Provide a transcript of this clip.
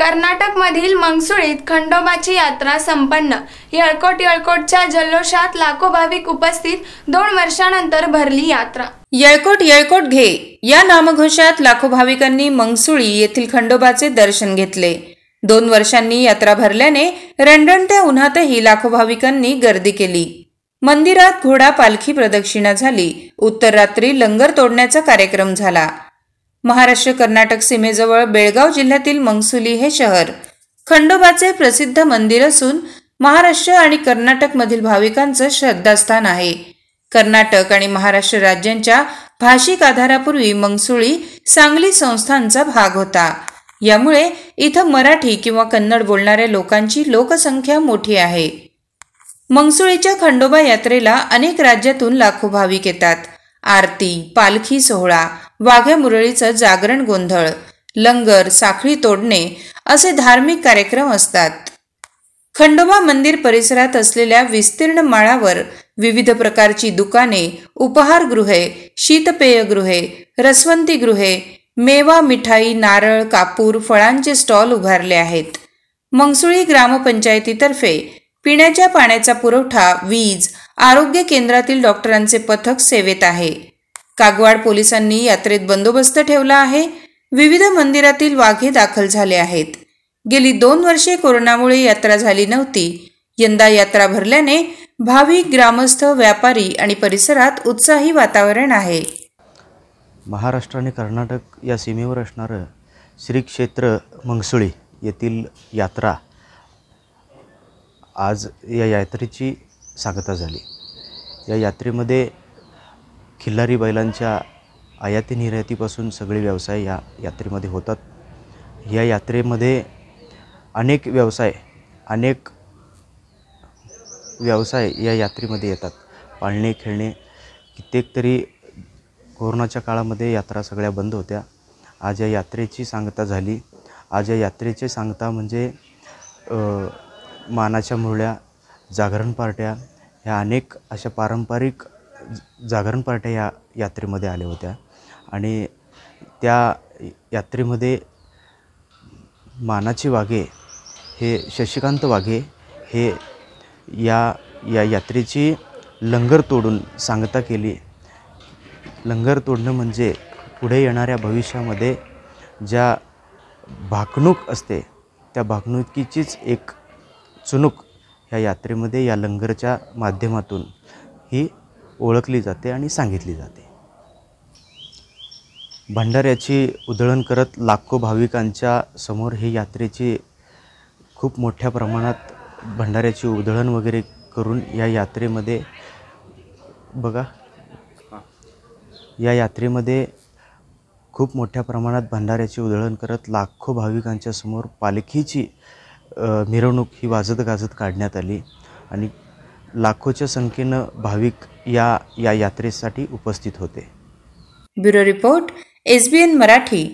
कर्नाटक मधील मंगसुळीत खंडोबाची यात्रा संपन्न येळकोट येळकोटच्या जल्लोषात लाखो भाविक उपस्थित दोन वर्षानंतर भरली यात्रा येळकोट येळकोट घे या नामघोषात लाखो भाविकांनी मंगसुळी येथील खंडोबाचे दर्शन घेतले दोन वर्षांनी यात्रा भरल्याने रणरणत्या उन्हातही लाखो भाविकांनी गर्दी केली मंदिरात घोडा पालखी प्रदक्षिणा झाली उत्तर रात्री लंगर तोडण्याचा कार्यक्रम झाला महाराष्ट्र कर्नाटक सीमेजवळ बेळगाव जिल्ह्यातील मंगसुली हे शहर खंडोबाचे प्रसिद्ध मंदिर असून महाराष्ट्र आणि कर्नाटकमधील भाविकांचं श्रद्धास्थान आहे कर्नाटक आणि महाराष्ट्र राज्यांच्या भाषिक आधारापूर्वी मंगसुळी सांगली संस्थांचा भाग होता यामुळे इथं मराठी किंवा कन्नड बोलणाऱ्या लोकांची लोकसंख्या मोठी आहे मंगसुळीच्या खंडोबा यात्रेला अनेक राज्यातून लाखो भाविक येतात आरती पालखी सोहळा वाघ्या मुरळीचं जागरण गोंधळ लंगर साखळी तोडणे असे धार्मिक कार्यक्रम असतात खंडोबा मंदिर परिसरात असलेल्या विस्तीर्ण माळावर विविध प्रकारची दुकाने उपहारगृहे शीतपेयगृहे रसवंतीगृहे मेवा मिठाई नारळ कापूर फळांचे स्टॉल उभारले आहेत मंगसुळी ग्रामपंचायतीतर्फे पिण्याच्या पाण्याचा पुरवठा वीज आरोग्य केंद्रातील डॉक्टरांचे पथक सेवेत आहे कागवाड पोलिसांनी यात्रेत बंदोबस्त ठेवला आहे विविध मंदिरातील वाघे दाखल झाले आहेत गेली दोन वर्षे कोरोनामुळे यात्रा झाली नव्हती यंदा यात्रा भरल्याने भाविक ग्रामस्थ व्यापारी आणि परिसरात उत्साही वातावरण आहे महाराष्ट्र आणि कर्नाटक या सीमेवर असणारं श्री क्षेत्र मंगसुळी येथील यात्रा आज या यात्रेची सांगता झाली या यात्रेमध्ये खिल्लारी बैलांच्या आयाती निर्यातीपासून सगळे व्यवसाय या यात्रेमध्ये होतात या यात्रेमध्ये अनेक व्यवसाय अनेक व्यवसाय या यात्रेमध्ये येतात पाळणे खेळणे कित्येक तरी कोरोनाच्या काळामध्ये यात्रा सगळ्या बंद होत्या आज या यात्रेची सांगता झाली आज या यात्रेचे सांगता म्हणजे मानाच्या मुरळ्या जागरण पार्ट्या ह्या अनेक अशा पारंपरिक जागरण पार्ट्या या यात्रेमध्ये आल्या होत्या आणि त्या यात्रेमध्ये मानाची वाघे हे शशिकांत वाघे हे या या यात्रेची लंगर तोडून सांगता केली लंगर तोडणं म्हणजे पुढे येणाऱ्या भविष्यामध्ये ज्या भाकणूक असते त्या भाकणुकीचीच एक चुनूक ह्या यात्रेमध्ये या लंगरच्या माध्यमातून ही ओळखली जाते आणि सांगितली जाते भंडाऱ्याची उधळण करत लाखो भाविकांच्या समोर ही यात्रेची खूप मोठ्या प्रमाणात भंडाऱ्याची उधळण वगैरे करून या यात्रेमध्ये बघा या यात्रेमध्ये खूप मोठ्या प्रमाणात भंडाऱ्याची उधळण करत लाखो भाविकांच्या समोर पालखीची मिरवणूक ही वाजत गाजत काढण्यात आली आणि लाखोच्या संख्येनं भाविक या या यात्रेसाठी उपस्थित होते ब्युरो रिपोर्ट एन मराठी